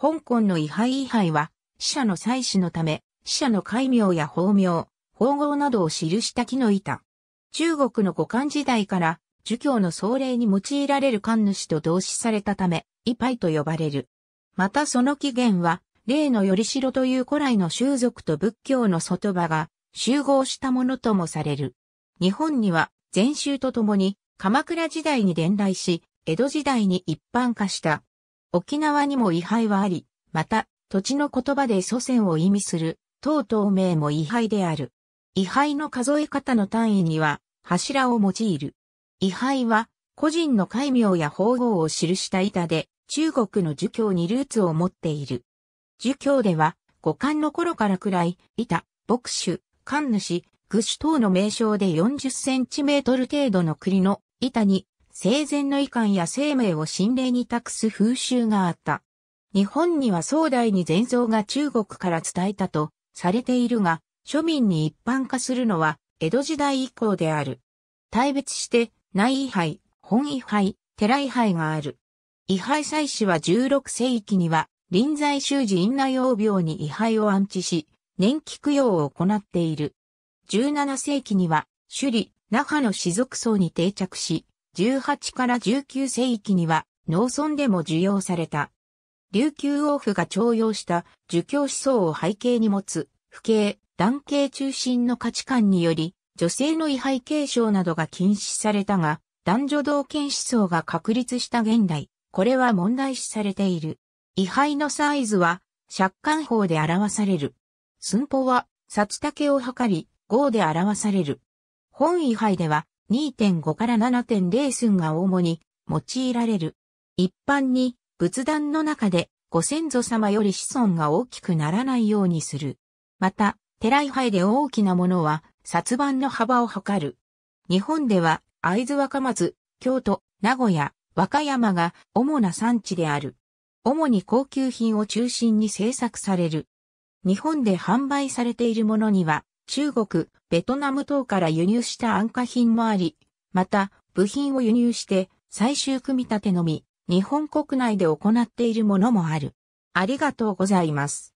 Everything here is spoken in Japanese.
香港の位牌位牌は、死者の祭祀のため、死者の戒名や法名、法号などを記した木の板。中国の五漢時代から、儒教の壮麗に用いられる神主と同志されたため、位牌と呼ばれる。またその起源は、例の頼城という古来の習俗と仏教の外場が集合したものともされる。日本には、禅宗とともに、鎌倉時代に伝来し、江戸時代に一般化した沖縄にも位牌はあり、また、土地の言葉で祖先を意味する、東東名も位牌である。位牌の数え方の単位には、柱を用いる。位牌は、個人の戒名や法号を記した板で、中国の儒教にルーツを持っている。儒教では、五冠の頃からくらい、板、牧主、官主、愚主等の名称で40センチメートル程度の栗の板に生前の遺憾や生命を心霊に託す風習があった。日本には壮大に禅僧が中国から伝えたとされているが、庶民に一般化するのは江戸時代以降である。大別して内位牌、本位牌、寺位牌がある。位牌祭祀は16世紀には臨済修寺院内王病に位牌を安置し、年期供養を行っている。17世紀には首里、那覇の士族層に定着し、18から19世紀には農村でも受容された。琉球王府が徴用した儒教思想を背景に持つ、不敬、男系中心の価値観により、女性の位牌継承などが禁止されたが、男女同権思想が確立した現代、これは問題視されている。位牌のサイズは、借款法で表される。寸法は、札丈を測り、号で表される。本位牌では、2.5から7.0寸が主に用いられる。一般に仏壇の中でご先祖様より子孫が大きくならないようにする。また、寺井杯で大きなものは殺板の幅を測る。日本では会津若松、京都、名古屋、和歌山が主な産地である。主に高級品を中心に製作される。日本で販売されているものには、中国、ベトナム等から輸入した安価品もあり、また、部品を輸入して最終組み立てのみ、日本国内で行っているものもある。ありがとうございます。